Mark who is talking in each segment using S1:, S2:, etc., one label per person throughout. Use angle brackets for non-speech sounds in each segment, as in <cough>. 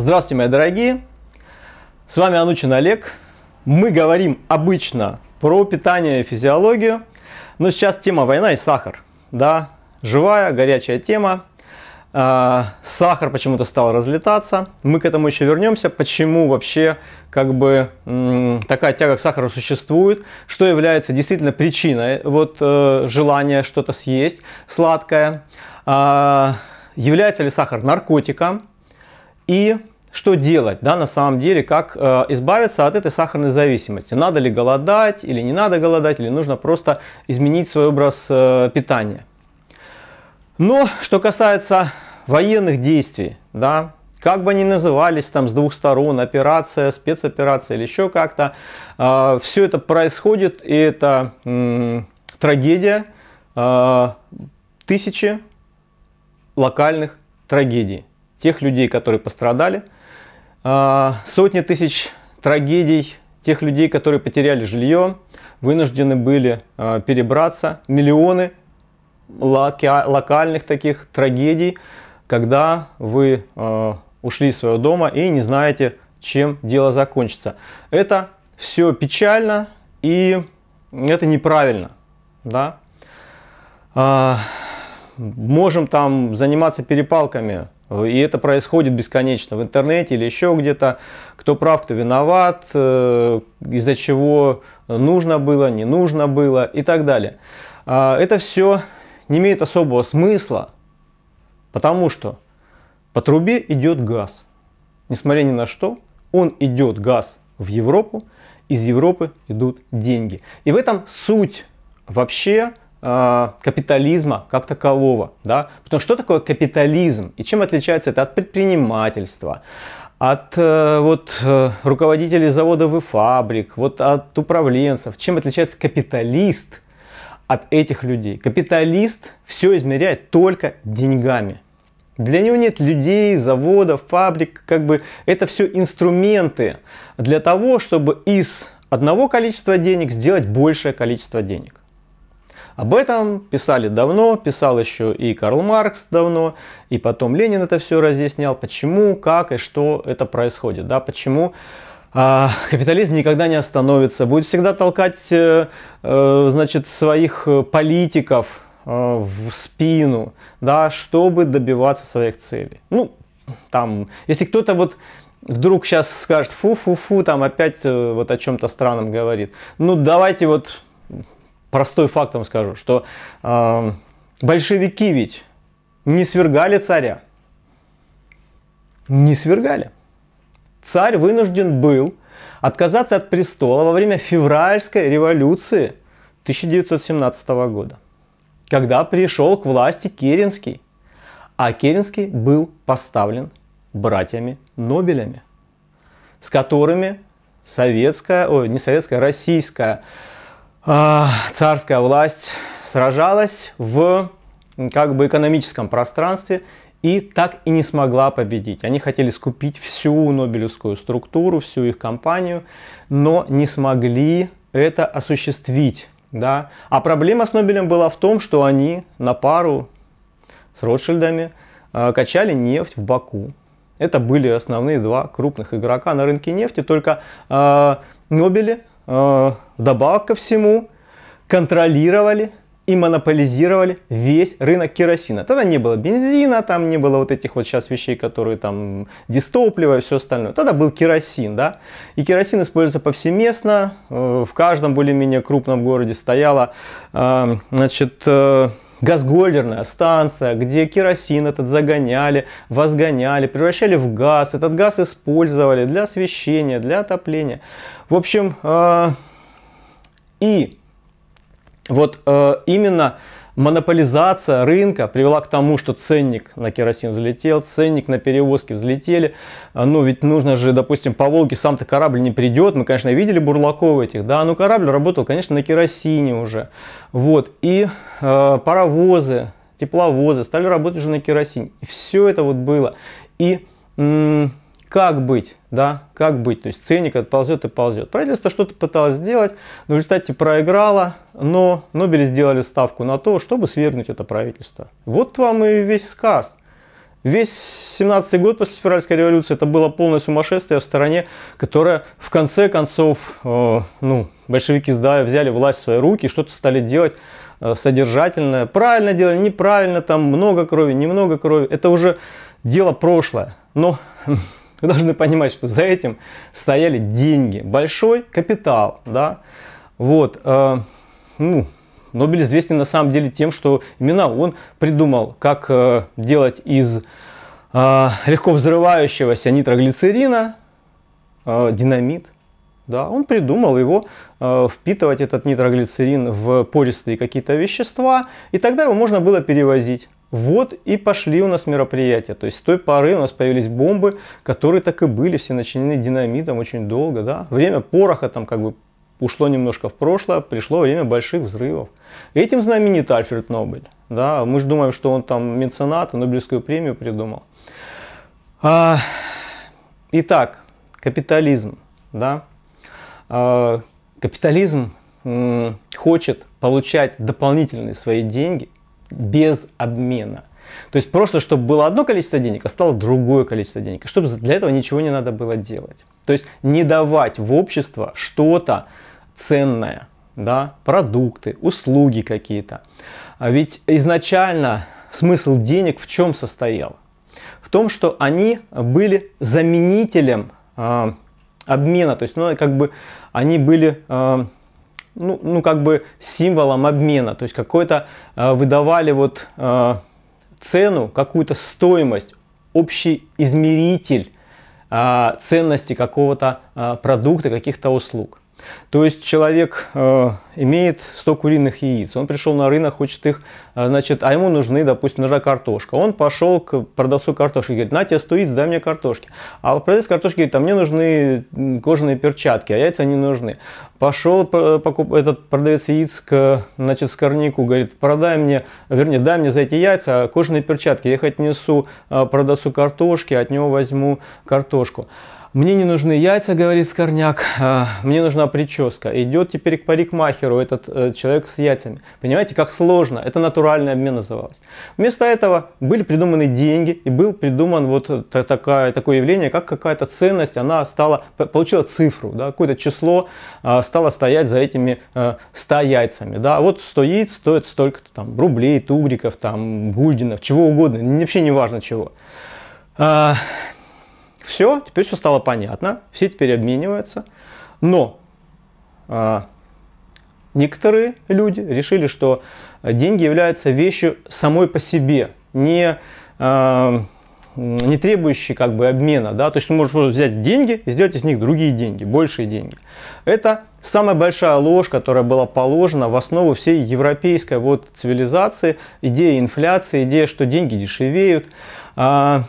S1: Здравствуйте, мои дорогие! С вами Анучин Олег. Мы говорим обычно про питание и физиологию, но сейчас тема война и сахар. Да, живая, горячая тема. А, сахар почему-то стал разлетаться. Мы к этому еще вернемся. Почему вообще как бы такая тяга к сахару существует? Что является действительно причиной вот э, желания что-то съесть сладкое? А, является ли сахар наркотиком? И что делать, да, на самом деле, как э, избавиться от этой сахарной зависимости. Надо ли голодать или не надо голодать, или нужно просто изменить свой образ э, питания. Но что касается военных действий, да, как бы они назывались там с двух сторон, операция, спецоперация или еще как-то, э, все это происходит, и это э, трагедия, э, тысячи локальных трагедий тех людей, которые пострадали – а, сотни тысяч трагедий тех людей, которые потеряли жилье, вынуждены были а, перебраться. Миллионы локальных таких трагедий, когда вы а, ушли из своего дома и не знаете, чем дело закончится. Это все печально и это неправильно. Да? Можем там заниматься перепалками Э, и это происходит бесконечно в интернете или еще где-то. Кто прав, кто виноват, э, из-за чего нужно было, не нужно было и так далее. А, это все не имеет особого смысла, потому что по трубе идет газ. Несмотря ни на что, он идет газ в Европу, из Европы идут деньги. И в этом суть вообще а, капитализма как такового. Да? Потому что такое капитализм и чем отличается это от предпринимательства, от э, вот, э, руководителей заводов и фабрик, вот, от управленцев. Чем отличается капиталист от этих людей? Капиталист все измеряет только деньгами. Для него нет людей, заводов, фабрик, как бы это все инструменты для того, чтобы из одного количества денег сделать большее количество денег. Об этом писали давно, писал еще и Карл Маркс давно, и потом Ленин это все разъяснял, почему, как и что это происходит, да, почему а капитализм никогда не остановится, будет всегда толкать э, э, значит, своих политиков э, в спину, да, чтобы добиваться своих целей. Ну, там, если кто-то вот вдруг сейчас скажет, фу-фу-фу, там опять вот о чем-то странном говорит, ну давайте вот простой факт вам скажу, что э, большевики ведь не свергали царя. Не свергали. Царь вынужден был отказаться от престола во время февральской революции 1917 года, когда пришел к власти Керенский. А Керенский был поставлен братьями Нобелями, с которыми советская, ой, не советская, а российская а, царская власть сражалась в как бы экономическом пространстве и так и не смогла победить. Они хотели скупить всю Нобелевскую структуру, всю их компанию, но не смогли это осуществить. Да? А проблема с Нобелем была в том, что они на пару с Ротшильдами а, качали нефть в Баку. Это были основные два крупных игрока на рынке нефти, только э, Нобели вдобавок э, ко всему, контролировали и монополизировали весь рынок керосина. Тогда не было бензина, там не было вот этих вот сейчас вещей, которые там дистопливо и все остальное. Тогда был керосин, да. И керосин используется повсеместно. Э, в каждом более-менее крупном городе стояла, э, значит, газгольдерная станция, где керосин этот загоняли, возгоняли, превращали в газ. Этот газ использовали для освещения, для отопления. В общем, э, и вот э, именно монополизация рынка привела к тому, что ценник на керосин взлетел, ценник на перевозки взлетели. А, ну, ведь нужно же, допустим, по Волге сам-то корабль не придет. Мы, конечно, видели бурлаков этих, да, но корабль работал, конечно, на керосине уже. Вот, и э, паровозы, тепловозы стали работать уже на керосине. И все это вот было. И как быть? да, как быть, то есть ценник отползет и ползет. Правительство что-то пыталось сделать, но в результате проиграло, но Нобели сделали ставку на то, чтобы свергнуть это правительство. Вот вам и весь сказ. Весь 17-й год после февральской революции это было полное сумасшествие в стране, которое в конце концов, э, ну, большевики сдали, взяли власть в свои руки, что-то стали делать э, содержательное. Правильно делали, неправильно, там много крови, немного крови. Это уже дело прошлое. Но <laughs> Вы должны понимать, что за этим стояли деньги, большой капитал, да. Вот, э, ну, Нобель известен на самом деле тем, что именно он придумал, как э, делать из э, легко взрывающегося нитроглицерина э, динамит. Да, он придумал его э, впитывать этот нитроглицерин в пористые какие-то вещества, и тогда его можно было перевозить. Вот и пошли у нас мероприятия. То есть с той поры у нас появились бомбы, которые так и были, все начинены динамитом очень долго. Да? Время пороха там как бы ушло немножко в прошлое, пришло время больших взрывов. Этим знаменит Альфред Нобель. Да? Мы же думаем, что он там меценат, Нобелевскую премию придумал. А, итак, капитализм. Да? А, капитализм хочет получать дополнительные свои деньги – без обмена. То есть просто, чтобы было одно количество денег, а стало другое количество денег. Чтобы для этого ничего не надо было делать. То есть не давать в общество что-то ценное, да, продукты, услуги какие-то. А ведь изначально смысл денег в чем состоял? В том, что они были заменителем э, обмена, то есть, ну, как бы они были э, ну, ну как бы символом обмена. То есть какой-то э, выдавали вот э, цену, какую-то стоимость, общий измеритель э, ценности какого-то э, продукта, каких-то услуг. То есть человек э, имеет 100 куриных яиц, он пришел на рынок, хочет их, э, значит, а ему нужны, допустим, нужна картошка. Он пошел к продавцу картошки, говорит, на тебе 100 яиц, дай мне картошки. А продавец картошки говорит, а мне нужны кожаные перчатки, а яйца не нужны. Пошел э, покуп, этот продавец яиц к, значит, скорняку, говорит, продай мне, вернее, дай мне за эти яйца а кожаные перчатки, я их отнесу э, продавцу картошки, от него возьму картошку. Мне не нужны яйца, говорит Скорняк, «а, мне нужна прическа. Идет теперь к парикмахеру этот э, человек с яйцами. Понимаете, как сложно. Это натуральный обмен называлось. Вместо этого были придуманы деньги и был придуман вот э, такая, такое явление, как какая-то ценность. Она стала, получила цифру, да, какое-то число а, стало стоять за этими 100 э, яйцами. Да. Вот 100 яиц стоит столько-то там рублей, тубриков, там, гульдинов, чего угодно. Вообще не важно чего. А, все, теперь все стало понятно, все теперь обмениваются. Но а, некоторые люди решили, что деньги являются вещью самой по себе, не, а, не требующей как бы обмена. Да? То есть ты можешь взять деньги и сделать из них другие деньги, большие деньги. Это самая большая ложь, которая была положена в основу всей европейской вот цивилизации, идея инфляции, идея, что деньги дешевеют. А,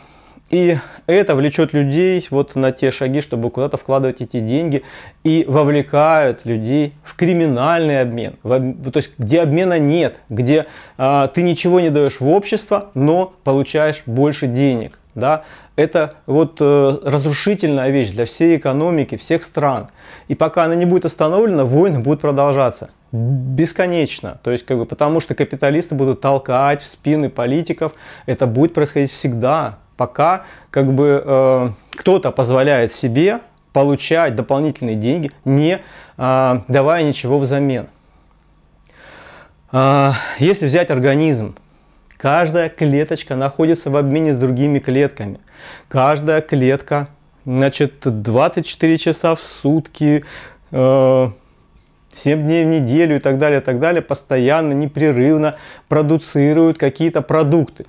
S1: и это влечет людей вот на те шаги, чтобы куда-то вкладывать эти деньги, и вовлекают людей в криминальный обмен, в, то есть где обмена нет, где а, ты ничего не даешь в общество, но получаешь больше денег. Да? Это вот э, разрушительная вещь для всей экономики, всех стран. И пока она не будет остановлена, войны будут продолжаться бесконечно. То есть, как бы, потому что капиталисты будут толкать в спины политиков. Это будет происходить всегда пока как бы э, кто-то позволяет себе получать дополнительные деньги, не э, давая ничего взамен. Э, если взять организм, каждая клеточка находится в обмене с другими клетками. Каждая клетка, значит, 24 часа в сутки, э, 7 дней в неделю и так далее, и так далее, постоянно, непрерывно продуцируют какие-то продукты.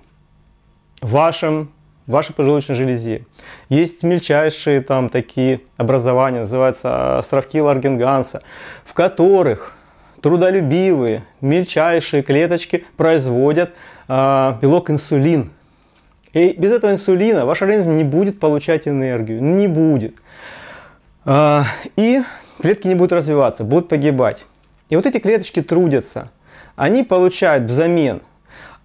S1: В вашем вашей поджелудочной железе. Есть мельчайшие там такие образования, называются островки Ларгенганса, в которых трудолюбивые мельчайшие клеточки производят э, белок инсулин. И без этого инсулина ваш организм не будет получать энергию, не будет. Э, и клетки не будут развиваться, будут погибать. И вот эти клеточки трудятся. Они получают взамен –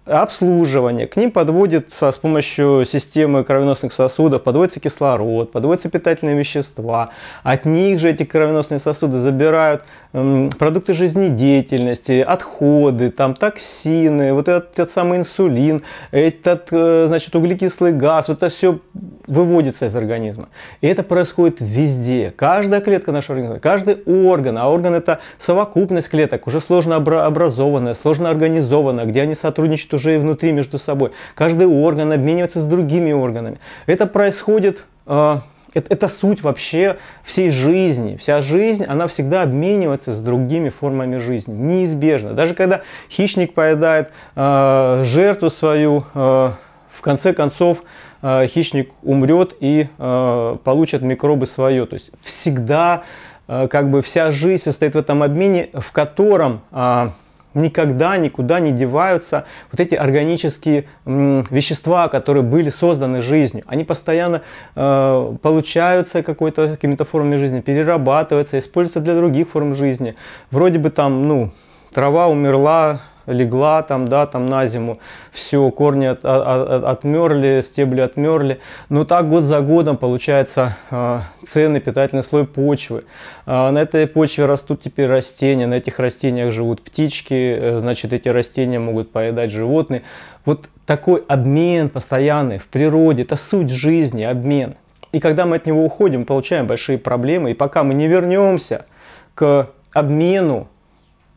S1: обслуживание. К ним подводится с помощью системы кровеносных сосудов, подводится кислород, подводятся питательные вещества. От них же эти кровеносные сосуды забирают продукты жизнедеятельности, отходы, там токсины, вот этот, этот самый инсулин, этот, э, значит, углекислый газ, вот это все выводится из организма. И это происходит везде. Каждая клетка нашего организма, каждый орган, а орган это совокупность клеток, уже сложно образованная, сложно организованная, где они сотрудничают уже и внутри между собой. Каждый орган обменивается с другими органами. Это происходит а, это, это суть вообще всей жизни. Вся жизнь, она всегда обменивается с другими формами жизни. Неизбежно. Даже когда хищник поедает э, жертву свою, э, в конце концов э, хищник умрет и э, получит микробы свое. То есть всегда э, как бы вся жизнь состоит в этом обмене, в котором... Э, никогда никуда не деваются вот эти органические вещества, которые были созданы жизнью. Они постоянно э, получаются какой-то какими-то формами жизни, перерабатываются, используются для других форм жизни. Вроде бы там, ну, трава умерла, легла там, да, там на зиму, все, корни от, а, а, от, отмерли, стебли отмерли. Но так год за годом получается а, ценный питательный слой почвы. На этой почве растут теперь растения, на этих растениях живут птички, э, значит, эти растения могут поедать животные. Вот такой обмен постоянный в природе, это суть жизни, обмен. И когда мы от него уходим, получаем большие проблемы. И пока мы не вернемся к обмену,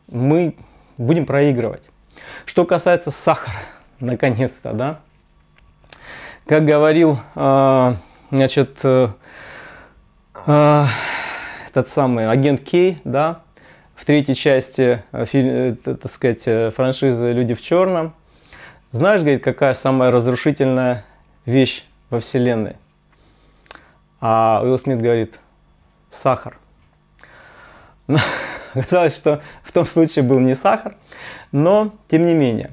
S1: мы будем проигрывать. Что касается сахара, <laughs> наконец-то, да. Как говорил, а, значит, э, а, этот самый агент Кей, да, в третьей части, э, фильм, э, так сказать, э, франшизы «Люди в черном». Знаешь, говорит, какая самая разрушительная вещь во Вселенной? А Уилл Смит говорит, сахар. <laughs> Ну, Оказалось, что в том случае был не сахар, но тем не менее.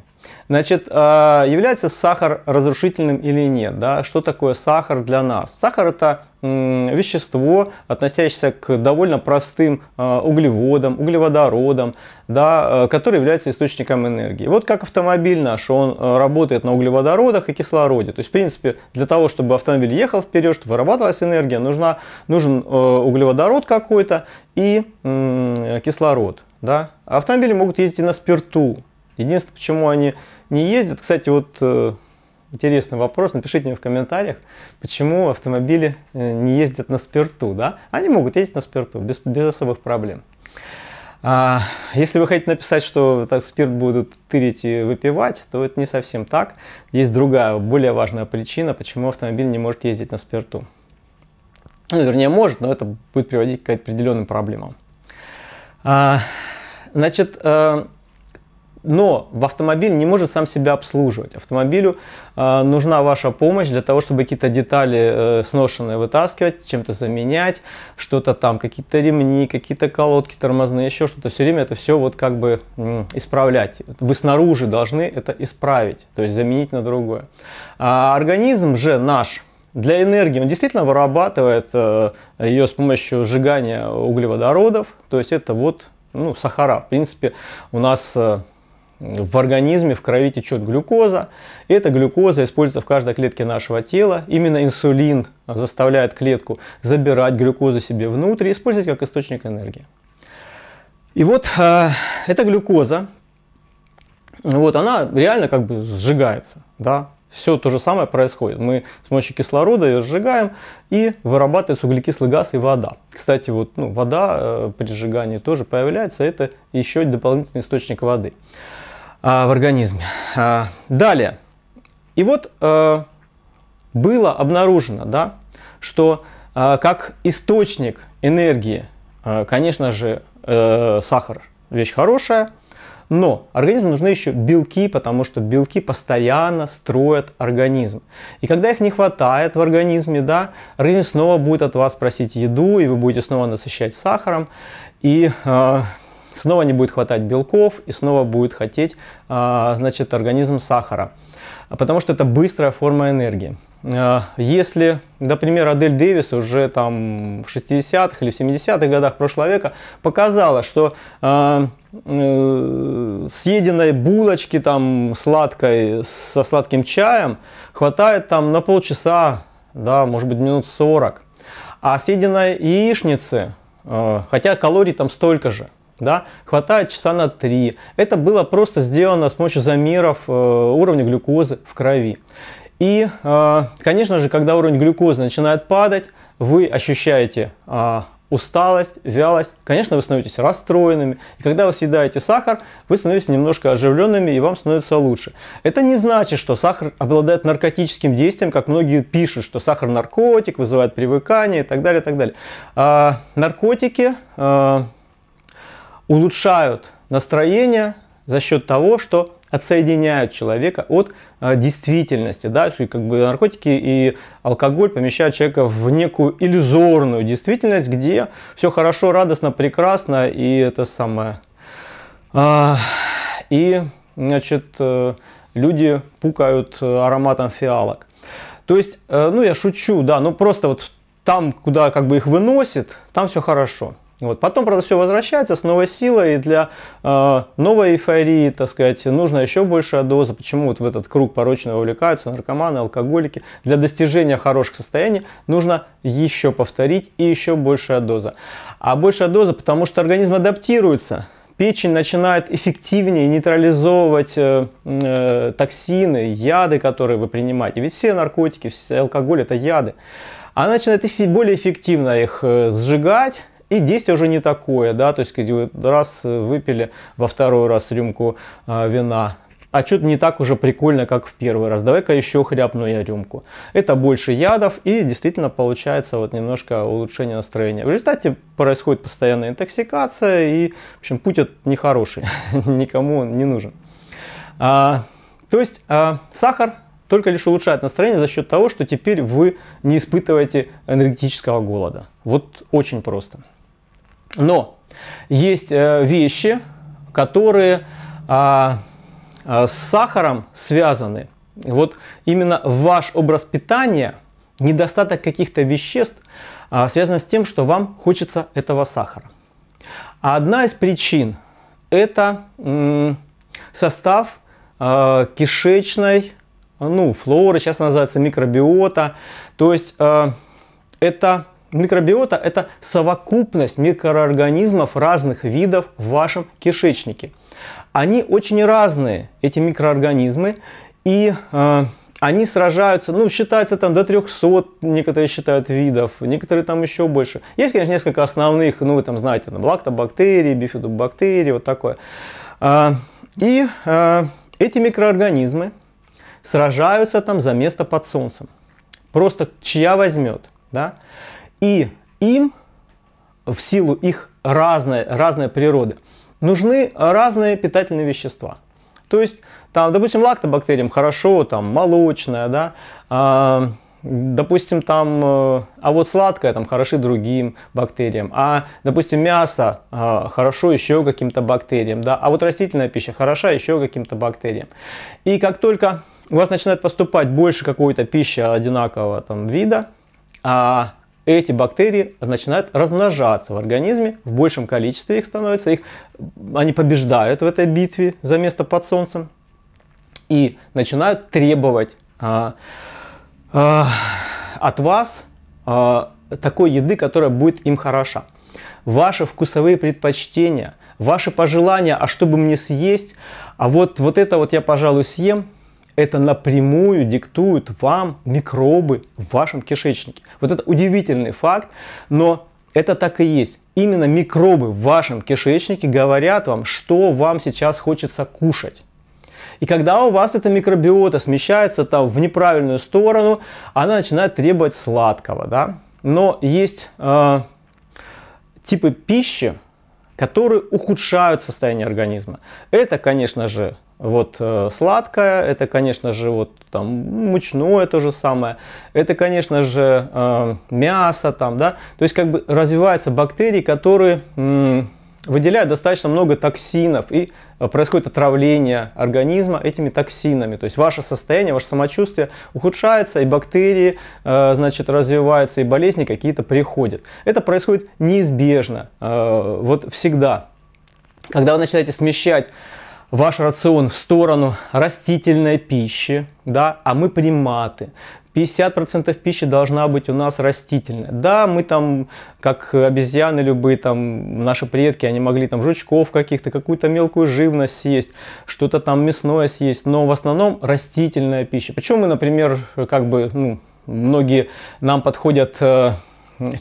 S1: Значит, а, является сахар разрушительным или нет? Да? Что такое сахар для нас? Сахар это вещество, относящееся к довольно простым а, углеводам, углеводородам, да, а, которые являются источником энергии. Вот как автомобиль наш, он работает на углеводородах и кислороде. То есть, в принципе, для того, чтобы автомобиль ехал вперед, чтобы вырабатывалась энергия, нужна, нужен углеводород какой-то и кислород. Да? Автомобили могут ездить и на спирту, Единственное, почему они не ездят, кстати, вот э, интересный вопрос, напишите мне в комментариях, почему автомобили э, не ездят на спирту, да? Они могут ездить на спирту без, без особых проблем. А, если вы хотите написать, что так, спирт будут тырить и выпивать, то это не совсем так. Есть другая, более важная причина, почему автомобиль не может ездить на спирту. Ну, вернее, может, но это будет приводить к определенным проблемам. А, значит, э, но в автомобиль не может сам себя обслуживать. Автомобилю э, нужна ваша помощь для того, чтобы какие-то детали э, сношенные вытаскивать, чем-то заменять, что-то там, какие-то ремни, какие-то колодки тормозные, еще что-то. Все время это все вот как бы э, исправлять. Вы снаружи должны это исправить, то есть заменить на другое. А организм же наш, для энергии он действительно вырабатывает э, ее с помощью сжигания углеводородов, то есть это вот ну, сахара. В принципе, у нас э, в организме, в крови течет глюкоза. Эта глюкоза используется в каждой клетке нашего тела. Именно инсулин заставляет клетку забирать глюкозу себе внутрь и использовать как источник энергии. И вот э, эта глюкоза, вот она реально как бы сжигается, да, все то же самое происходит. Мы с помощью кислорода ее сжигаем и вырабатывается углекислый газ и вода. Кстати, вот ну, вода э, при сжигании тоже появляется, это еще дополнительный источник воды а, в организме. А, далее. И вот а, было обнаружено, да, что а, как источник энергии, а, конечно же, а, сахар вещь хорошая, но организму нужны еще белки, потому что белки постоянно строят организм. И когда их не хватает в организме, да, организм снова будет от вас просить еду, и вы будете снова насыщать сахаром. И э, снова не будет хватать белков и снова будет хотеть, а, значит, организм сахара, потому что это быстрая форма энергии. А, если, например, Адель Дэвис уже там в 60-х или в 70-х годах прошлого века показала, что э, э, съеденной булочки там сладкой со сладким чаем хватает там на полчаса, да, может быть, минут 40. А съеденной яичницы, э, хотя калорий там столько же, да, хватает часа на 3. Это было просто сделано с помощью замеров э, уровня глюкозы в крови. И, э, конечно же, когда уровень глюкозы начинает падать, вы ощущаете э, усталость, вялость. Конечно, вы становитесь расстроенными. И когда вы съедаете сахар, вы становитесь немножко оживленными и вам становится лучше. Это не значит, что сахар обладает наркотическим действием, как многие пишут, что сахар наркотик, вызывает привыкание и так далее, и так далее. А, наркотики а, улучшают настроение за счет того, что отсоединяют человека от э, действительности. Да? Как бы наркотики и алкоголь помещают человека в некую иллюзорную действительность, где все хорошо, радостно, прекрасно и это самое. А, и, значит, э, люди пукают э, ароматом фиалок. То есть, ну я шучу, да, но ну, просто вот там, куда как бы их выносит, там все хорошо. Вот. Потом, правда, все возвращается с новой силой, и для э, новой эйфории, так сказать, нужно еще большая доза. Почему вот в этот круг порочно увлекаются наркоманы, алкоголики? Для достижения хороших состояний нужно еще повторить и еще большая доза. А большая доза, потому что организм адаптируется печень начинает эффективнее нейтрализовывать э, э, токсины, яды, которые вы принимаете. Ведь все наркотики, все алкоголь – это яды. Она начинает эфи более эффективно их э, сжигать, и действие уже не такое, да, то есть вы раз э, выпили, во второй раз рюмку э, вина, а что-то не так уже прикольно, как в первый раз. Давай-ка еще хряпну я рюмку. Это больше ядов и действительно получается вот немножко улучшение настроения. В результате происходит постоянная интоксикация и, в общем, путь этот нехороший, <laughs> никому он не нужен. А, то есть а, сахар только лишь улучшает настроение за счет того, что теперь вы не испытываете энергетического голода. Вот очень просто. Но есть э, вещи, которые а, а, с сахаром связаны. Вот именно ваш образ питания, недостаток каких-то веществ а, связан с тем, что вам хочется этого сахара. А одна из причин – это состав кишечной ну, флоры, сейчас называется микробиота. То есть э, это Микробиота – это совокупность микроорганизмов разных видов в вашем кишечнике. Они очень разные, эти микроорганизмы, и э, они сражаются, ну, считается там до 300, некоторые считают видов, некоторые там еще больше. Есть, конечно, несколько основных, ну, вы там знаете, там, лактобактерии, бифидобактерии, вот такое. Э, и э, эти микроорганизмы сражаются там за место под солнцем. Просто чья возьмет, да? И им, в силу их разной, разной природы, нужны разные питательные вещества. То есть, там, допустим, лактобактериям хорошо, там, молочная, да, а, допустим, там, э, а вот сладкое, там, хороши другим бактериям, а, допустим, мясо а, хорошо еще каким-то бактериям, да, а вот растительная пища хороша еще каким-то бактериям. И как только у вас начинает поступать больше какой-то пищи одинакового там вида, а эти бактерии начинают размножаться в организме, в большем количестве их становится, их, они побеждают в этой битве за место под солнцем и начинают требовать а, а, от вас а, такой еды, которая будет им хороша. Ваши вкусовые предпочтения, ваши пожелания, а чтобы мне съесть, а вот, вот это вот я, пожалуй, съем – это напрямую диктуют вам микробы в вашем кишечнике. Вот это удивительный факт, но это так и есть. Именно микробы в вашем кишечнике говорят вам, что вам сейчас хочется кушать. И когда у вас эта микробиота смещается там в неправильную сторону, она начинает требовать сладкого, да. Но есть э, типы пищи, которые ухудшают состояние организма. Это, конечно же, вот э, сладкое, это, конечно же, вот там мучное то же самое, это, конечно же, э, мясо там, да. То есть как бы развиваются бактерии, которые выделяют достаточно много токсинов, и э, происходит отравление организма этими токсинами. То есть ваше состояние, ваше самочувствие ухудшается, и бактерии э, значит, развиваются, и болезни какие-то приходят. Это происходит неизбежно, э, вот всегда. Когда вы начинаете смещать ваш рацион в сторону растительной пищи, да, а мы приматы. 50% пищи должна быть у нас растительная. Да, мы там, как обезьяны любые, там, наши предки, они могли там жучков каких-то, какую-то мелкую живность съесть, что-то там мясное съесть, но в основном растительная пища. Причем мы, например, как бы, ну, многие нам подходят э,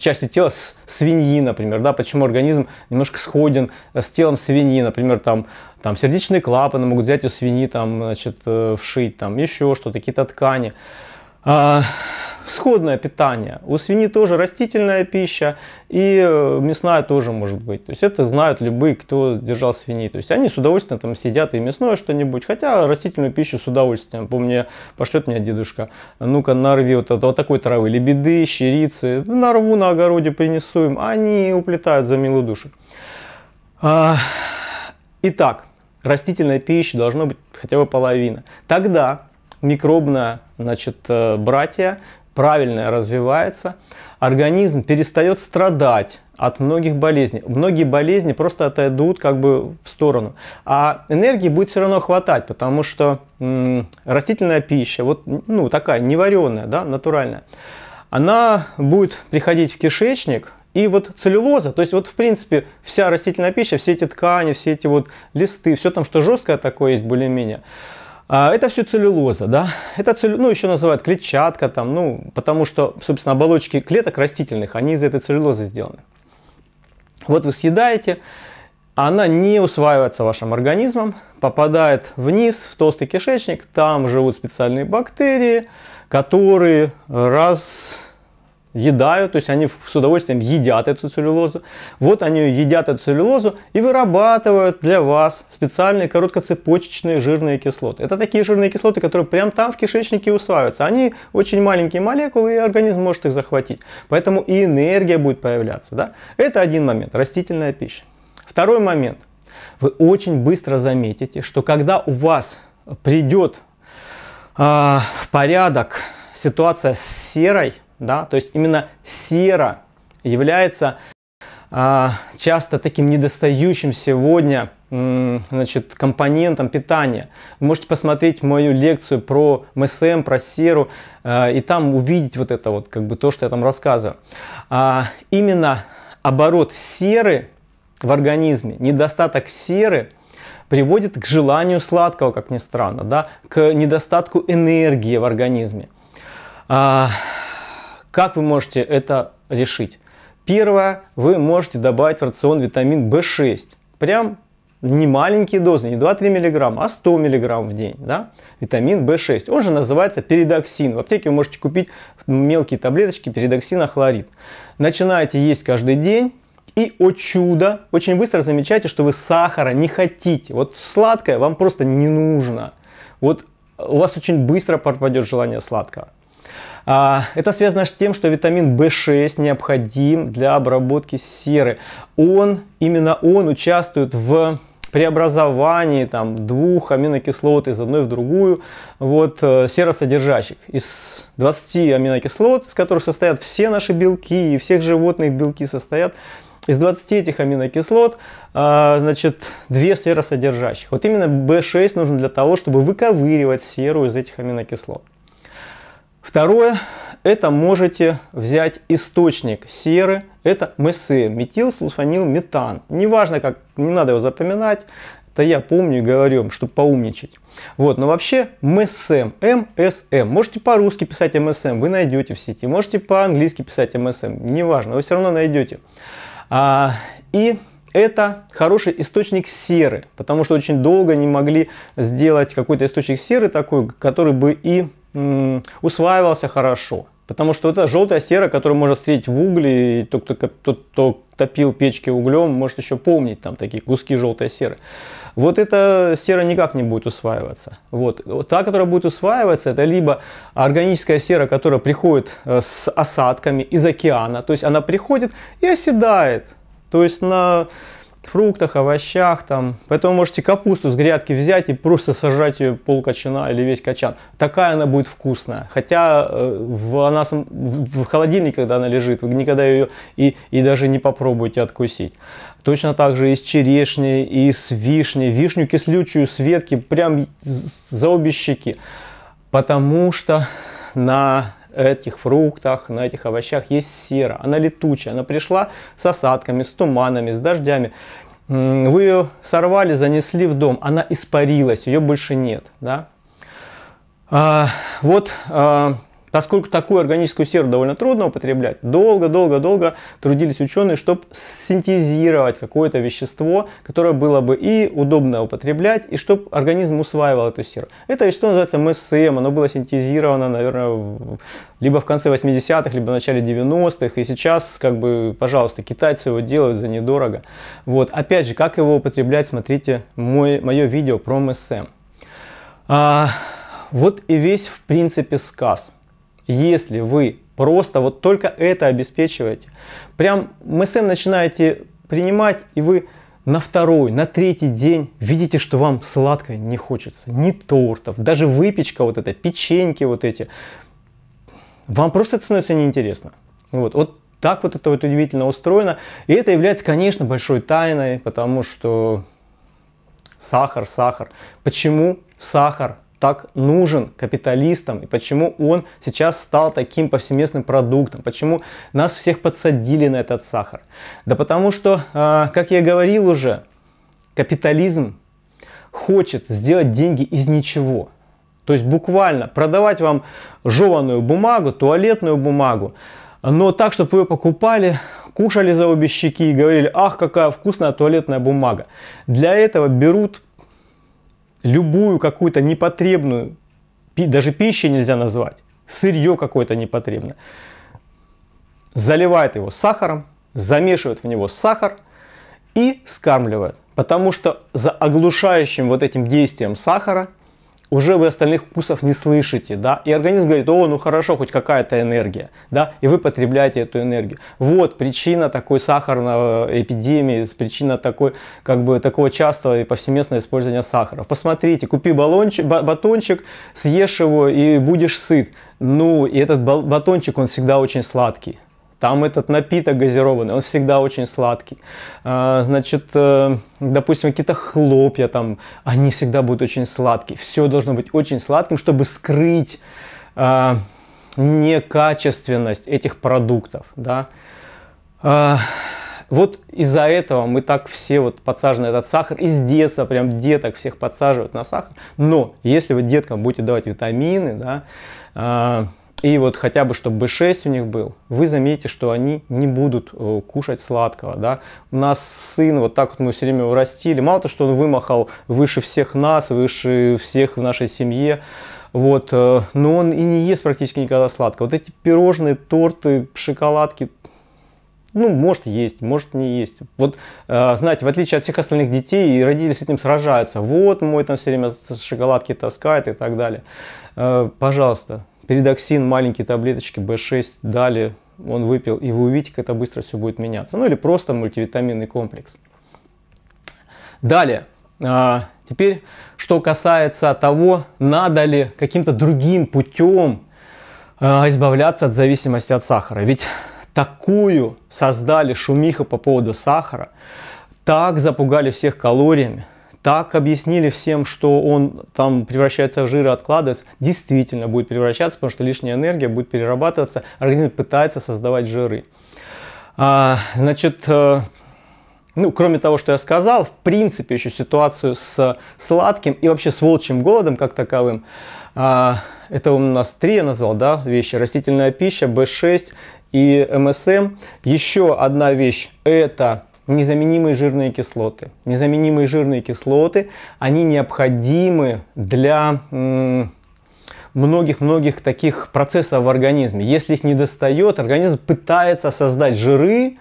S1: части тела свиньи, например, да, почему организм немножко сходен с телом свиньи, например, там, там сердечные клапаны могут взять у свиньи, там, значит, э, вшить, там, еще что-то, какие-то ткани. А, сходное питание. У свиньи тоже растительная пища и э, мясная тоже может быть. То есть это знают любые, кто держал свиньи. То есть они с удовольствием там сидят и мясное что-нибудь, хотя растительную пищу с удовольствием. Помню, пошлет меня дедушка, ну-ка нарви вот, вот, такой травы, лебеды, щерицы, ну, нарву на огороде принесу им, они уплетают за милую душу. А, итак, растительной пищи должно быть хотя бы половина. Тогда микробная значит, э, братья, правильно развивается, организм перестает страдать от многих болезней. Многие болезни просто отойдут как бы в сторону. А энергии будет все равно хватать, потому что м, растительная пища, вот ну, такая невареная, да, натуральная, она будет приходить в кишечник, и вот целлюлоза, то есть вот в принципе вся растительная пища, все эти ткани, все эти вот листы, все там, что жесткое такое есть более-менее, а это все целлюлоза, да? Это целлю... ну, еще называют клетчатка, там, ну, потому что, собственно, оболочки клеток растительных, они из этой целлюлозы сделаны. Вот вы съедаете, она не усваивается вашим организмом, попадает вниз в толстый кишечник, там живут специальные бактерии, которые раз едают, то есть они с удовольствием едят эту целлюлозу. Вот они едят эту целлюлозу и вырабатывают для вас специальные короткоцепочечные жирные кислоты. Это такие жирные кислоты, которые прям там в кишечнике усваиваются. Они очень маленькие молекулы, и организм может их захватить. Поэтому и энергия будет появляться. Да? Это один момент, растительная пища. Второй момент. Вы очень быстро заметите, что когда у вас придет э, в порядок ситуация с серой, да, то есть именно сера является а, часто таким недостающим сегодня значит, компонентом питания. Вы можете посмотреть мою лекцию про МСМ, про серу, а, и там увидеть вот это вот, как бы то, что я там рассказываю. А, именно оборот серы в организме, недостаток серы приводит к желанию сладкого, как ни странно, да, к недостатку энергии в организме. А, как вы можете это решить? Первое, вы можете добавить в рацион витамин В6. Прям не маленькие дозы, не 2-3 мг, а 100 мг в день, да? витамин В6. Он же называется передоксин. В аптеке вы можете купить мелкие таблеточки передоксина хлорид. Начинаете есть каждый день. И, о чудо, очень быстро замечаете, что вы сахара не хотите. Вот сладкое вам просто не нужно. Вот у вас очень быстро пропадет желание сладкого. А, это связано с тем, что витамин В6 необходим для обработки серы. Он, именно он участвует в преобразовании там, двух аминокислот из одной в другую вот, э, серосодержащих. Из 20 аминокислот, из которых состоят все наши белки, и всех животных белки состоят, из 20 этих аминокислот, а, значит, две серосодержащих. Вот именно B6 нужно для того, чтобы выковыривать серу из этих аминокислот. Второе, это можете взять источник серы, это МСМ, метилсулфанилметан. Неважно, как, не надо его запоминать, это я помню и говорю, чтобы поумничать. Вот, но вообще МСМ, МСМ. Эм эм. Можете по-русски писать МСМ, эм вы найдете в сети. Можете по-английски писать МСМ, неважно, вы все равно найдете. А, и это хороший источник серы, потому что очень долго не могли сделать какой-то источник серы такой, который бы и усваивался хорошо. Потому что это желтая сера, которую можно встретить в угле, и тот, кто, тот, кто топил печки углем, может еще помнить там такие куски желтой серы. Вот эта сера никак не будет усваиваться. Вот. Та, которая будет усваиваться, это либо органическая сера, которая приходит э, с осадками из океана, то есть она приходит и оседает. То есть на фруктах, овощах. Там. Поэтому можете капусту с грядки взять и просто сажать ее пол или весь качан. Такая она будет вкусная. Хотя э, в, она, в холодильнике, когда она лежит, вы никогда ее и, и даже не попробуете откусить. Точно так же и с черешней, и с вишней. Вишню кислючую с ветки прям за обе щеки. Потому что на этих фруктах, на этих овощах есть сера. Она летучая, она пришла с осадками, с туманами, с дождями. Вы ее сорвали, занесли в дом, она испарилась, ее больше нет. Да? А, вот а, Поскольку такую органическую серу довольно трудно употреблять, долго-долго-долго трудились ученые, чтобы синтезировать какое-то вещество, которое было бы и удобно употреблять, и чтобы организм усваивал эту серу. Это вещество называется МСМ, оно было синтезировано, наверное, либо в конце 80-х, либо в начале 90-х, и сейчас, как бы, пожалуйста, китайцы его делают за недорого. Вот, опять же, как его употреблять, смотрите мой, мое видео про МСМ. А, вот и весь, в принципе, сказ если вы просто вот только это обеспечиваете, прям МСМ начинаете принимать, и вы на второй, на третий день видите, что вам сладкое не хочется, ни тортов, даже выпечка вот эта, печеньки вот эти. Вам просто это становится неинтересно. Вот, вот так вот это вот удивительно устроено. И это является, конечно, большой тайной, потому что сахар, сахар. Почему сахар так нужен капиталистам и почему он сейчас стал таким повсеместным продуктом, почему нас всех подсадили на этот сахар. Да потому что, а, как я говорил уже, капитализм хочет сделать деньги из ничего. То есть буквально продавать вам жеванную бумагу, туалетную бумагу, но так, чтобы вы ее покупали, кушали за обе щеки и говорили, ах, какая вкусная туалетная бумага. Для этого берут любую какую-то непотребную, даже пищей нельзя назвать, сырье какое-то непотребное, заливает его сахаром, замешивает в него сахар и скармливает. Потому что за оглушающим вот этим действием сахара уже вы остальных вкусов не слышите, да, и организм говорит, о, ну хорошо, хоть какая-то энергия, да, и вы потребляете эту энергию. Вот причина такой сахарной э, эпидемии, причина такой, как бы, такого частого и повсеместного использования сахара. Посмотрите, купи баллончик, батончик, съешь его и будешь сыт. Ну, и этот батончик, он всегда очень сладкий там этот напиток газированный, он всегда очень сладкий. А, значит, э, допустим, какие-то хлопья там, они всегда будут очень сладкие. Все должно быть очень сладким, чтобы скрыть а, некачественность этих продуктов, да. А, вот из-за этого мы так все вот подсажены этот сахар. Из детства прям деток всех подсаживают на сахар. Но если вы деткам будете давать витамины, да, и вот хотя бы, чтобы B6 у них был, вы заметите, что они не будут э, кушать сладкого, да. У нас сын, вот так вот мы все время его растили. Мало то, что он вымахал выше всех нас, выше всех в нашей семье, вот, э, но он и не ест практически никогда сладкого. Вот эти пирожные, торты, шоколадки, ну, может есть, может не есть. Вот, э, знаете, в отличие от всех остальных детей, и родители с этим сражаются. Вот мой там все время шоколадки таскает и так далее. пожалуйста, передоксин, маленькие таблеточки B6 дали, он выпил, и вы увидите, как это быстро все будет меняться. Ну или просто мультивитаминный комплекс. Далее, а, теперь, что касается того, надо ли каким-то другим путем а, избавляться от зависимости от сахара. Ведь такую создали шумиха по поводу сахара, так запугали всех калориями, так объяснили всем, что он там превращается в жир и откладывается, действительно будет превращаться, потому что лишняя энергия будет перерабатываться, организм пытается создавать жиры. А, значит, э, ну, кроме того, что я сказал, в принципе, еще ситуацию с сладким и вообще с волчьим голодом как таковым, а, это у нас три я назвал, да, вещи, растительная пища, B6 и МСМ. Еще одна вещь – это незаменимые жирные кислоты. Незаменимые жирные кислоты, они необходимы для многих-многих таких процессов в организме. Если их не достает, организм пытается создать жиры,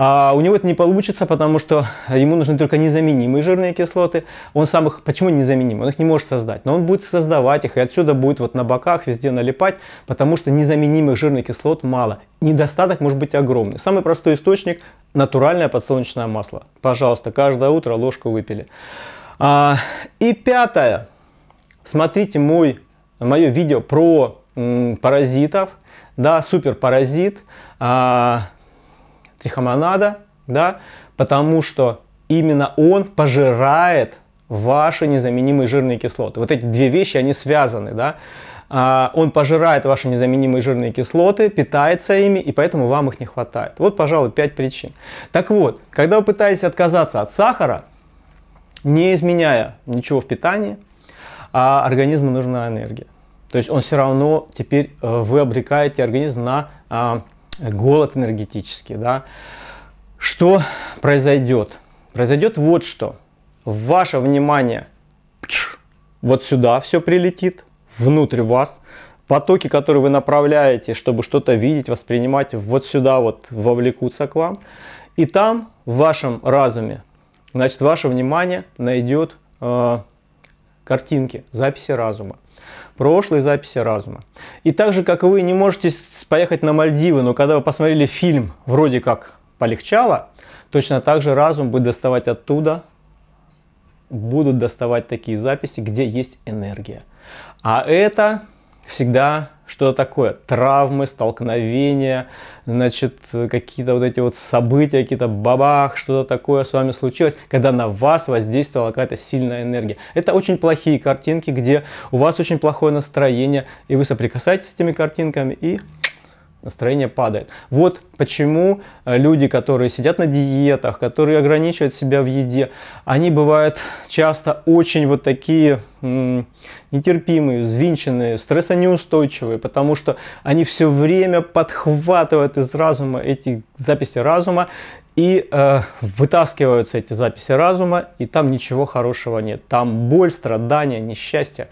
S1: а у него это не получится, потому что ему нужны только незаменимые жирные кислоты. Он сам их, почему незаменимые? Он их не может создать, но он будет создавать их, и отсюда будет вот на боках везде налипать, потому что незаменимых жирных кислот мало. Недостаток может быть огромный. Самый простой источник – натуральное подсолнечное масло. Пожалуйста, каждое утро ложку выпили. А, и пятое. Смотрите мой, мое видео про м, паразитов. Да, суперпаразит. А, трихомонада, да, потому что именно он пожирает ваши незаменимые жирные кислоты. Вот эти две вещи, они связаны, да. А, он пожирает ваши незаменимые жирные кислоты, питается ими, и поэтому вам их не хватает. Вот, пожалуй, пять причин. Так вот, когда вы пытаетесь отказаться от сахара, не изменяя ничего в питании, а организму нужна энергия. То есть он все равно теперь э, вы обрекаете организм на а, голод энергетический, да, что произойдет? Произойдет вот что. Ваше внимание вот сюда все прилетит, внутрь вас. Потоки, которые вы направляете, чтобы что-то видеть, воспринимать, вот сюда вот вовлекутся к вам. И там, в вашем разуме, значит, ваше внимание найдет э, картинки, записи разума прошлой записи разума. И так же, как вы не можете поехать на Мальдивы, но когда вы посмотрели фильм, вроде как полегчало, точно так же разум будет доставать оттуда, будут доставать такие записи, где есть энергия. А это всегда что то такое? Травмы, столкновения, значит, какие-то вот эти вот события, какие-то бабах, что-то такое с вами случилось, когда на вас воздействовала какая-то сильная энергия. Это очень плохие картинки, где у вас очень плохое настроение, и вы соприкасаетесь с этими картинками и настроение падает. Вот почему э, люди, которые сидят на диетах, которые ограничивают себя в еде, они бывают часто очень вот такие нетерпимые, взвинченные, стрессонеустойчивые, потому что они все время подхватывают из разума эти записи разума и э, вытаскиваются эти записи разума, и там ничего хорошего нет. Там боль, страдания, несчастье.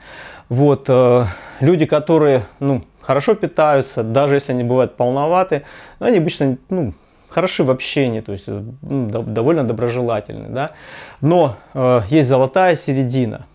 S1: Вот э, люди, которые, ну, хорошо питаются, даже если они бывают полноваты, но они обычно ну, хороши в общении, то есть ну, довольно доброжелательны. Да? Но э, есть золотая середина.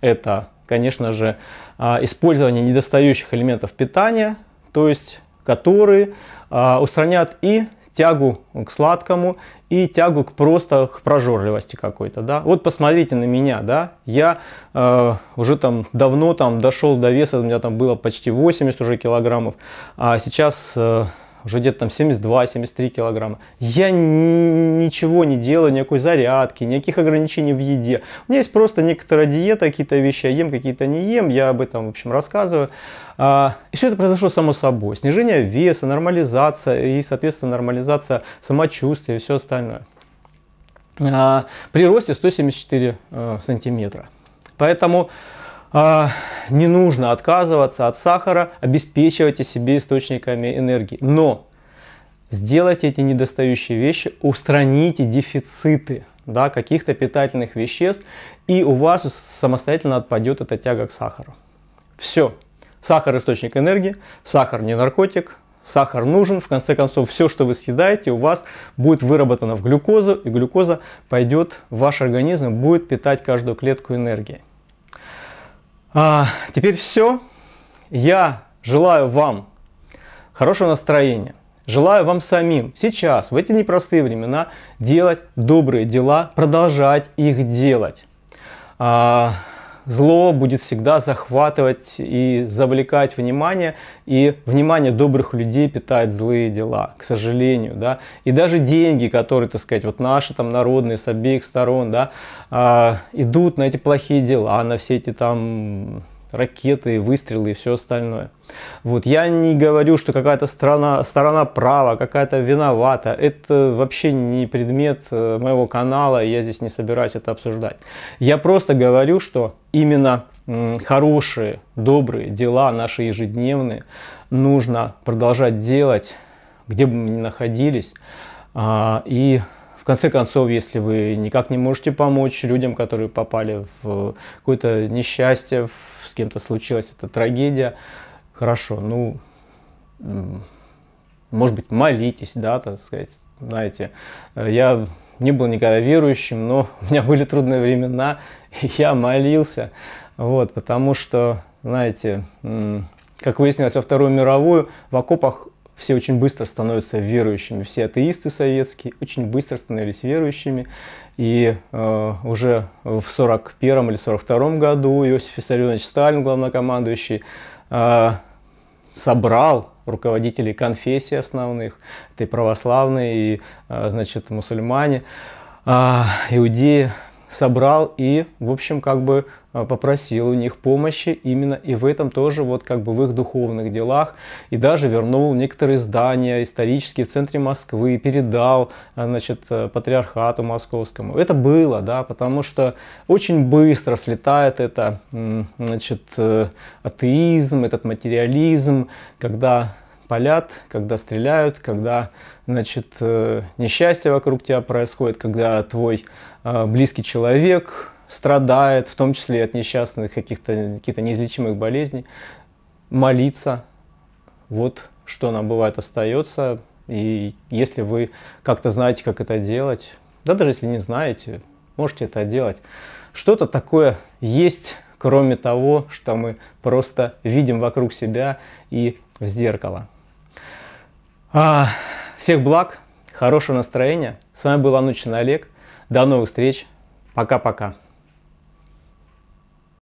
S1: Это, конечно же, э, использование недостающих элементов питания, то есть которые э, устранят и тягу к сладкому и тягу к просто к прожорливости какой-то, да. Вот посмотрите на меня, да, я э, уже там давно там дошел до веса, у меня там было почти 80 уже килограммов, а сейчас э, уже где-то там 72-73 килограмма. Я ничего не делаю, никакой зарядки, никаких ограничений в еде. У меня есть просто некоторая диета, какие-то вещи я ем, какие-то не ем, я об этом, в общем, рассказываю. А, и все это произошло само собой. Снижение веса, нормализация и, соответственно, нормализация самочувствия и все остальное. А, при росте 174 а, э, сантиметра. Поэтому... А, не нужно отказываться от сахара, обеспечивайте себе источниками энергии. Но сделайте эти недостающие вещи, устраните дефициты да, каких-то питательных веществ, и у вас самостоятельно отпадет эта тяга к сахару. Все. Сахар – источник энергии, сахар не наркотик, сахар нужен. В конце концов, все, что вы съедаете, у вас будет выработано в глюкозу, и глюкоза пойдет в ваш организм, будет питать каждую клетку энергией. А, теперь все. Я желаю вам хорошего настроения. Желаю вам самим сейчас, в эти непростые времена, делать добрые дела, продолжать их делать. А, зло будет всегда захватывать и завлекать внимание, и внимание добрых людей питает злые дела, к сожалению, да, и даже деньги, которые, так сказать, вот наши там народные с обеих сторон, да, а, идут на эти плохие дела, на все эти там ракеты, выстрелы и все остальное. Вот я не говорю, что какая-то страна, сторона права, какая-то виновата. Это вообще не предмет э, моего канала, я здесь не собираюсь это обсуждать. Я просто говорю, что именно хорошие, добрые дела наши ежедневные нужно продолжать делать, где бы мы ни находились. А, и конце концов, если вы никак не можете помочь людям, которые попали в какое-то несчастье, в, с кем-то случилась эта трагедия, хорошо, ну, может быть, молитесь, да, так сказать, знаете, я не был никогда верующим, но <laughs> у меня были трудные времена, и я молился, вот, потому что, знаете, как выяснилось во Вторую мировую, в окопах все очень быстро становятся верующими. Все атеисты советские очень быстро становились верующими. И э, уже в 41 или 42 году Иосиф Виссарионович Сталин, главнокомандующий, э, собрал руководителей конфессий основных, это и православные, и, э, значит, мусульмане, э, иудеи, собрал и, в общем, как бы э, попросил у них помощи именно и в этом тоже, вот как бы в их духовных делах. И даже вернул некоторые здания исторические в центре Москвы, передал, э, значит, э, патриархату московскому. Это было, да, потому что очень быстро слетает это, значит, атеизм, этот материализм, когда палят, когда стреляют, когда, значит, э, несчастье вокруг тебя происходит, когда твой э, близкий человек страдает, в том числе от несчастных каких-то каких-то неизлечимых болезней, молиться. Вот что нам бывает остается. И если вы как-то знаете, как это делать, да даже если не знаете, можете это делать. Что-то такое есть, кроме того, что мы просто видим вокруг себя и в зеркало. А, всех благ, хорошего настроения. С вами был Анучин Олег. До новых встреч. Пока-пока.